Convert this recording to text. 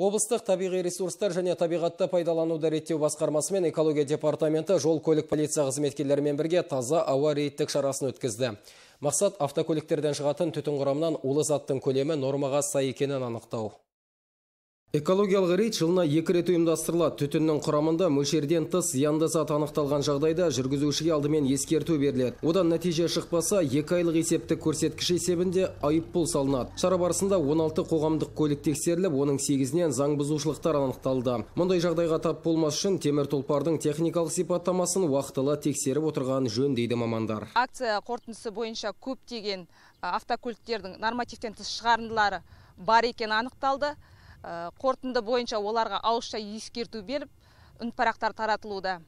Облыстық табиғи ресурстар және табиғатты пайдалануды реттеу басқармасы мен экология департаменті жол көлік полиция қызметкерлерімен бірге таза ауа рейдтік шарасын өткізді. Мақсат автокөліктерден шығатын түтін құрамнан улы заттың көлемі нормаға сай екенін анықтау экологиялық рейд жылына екі рет ұйымдастырылады түтіннің құрамында мөлшерден тыс зиянды зат анықталған жағдайда жүргізушіге алдымен ескерту беріледі одан нәтиже шықпаса екі айлық есептік көрсеткіш есебінде айыппұл салынады шара барысында 16 қоғамдық көлік тексеріліп оның сегізінен заң бұзушылықтар анықталды мұндай жағдайға тап болмас үшін темір тұлпардың техникалық сипаттамасын уақытылы тексеріп отырған жөн дейді мамандар акция қорытындысы бойынша көптеген автокөліктердің нормативтен тыс шығарындылары бар екені анықталды Э, қорытынды бойынша оларға ауызша ескерту беріп үнпарақтар таратылуда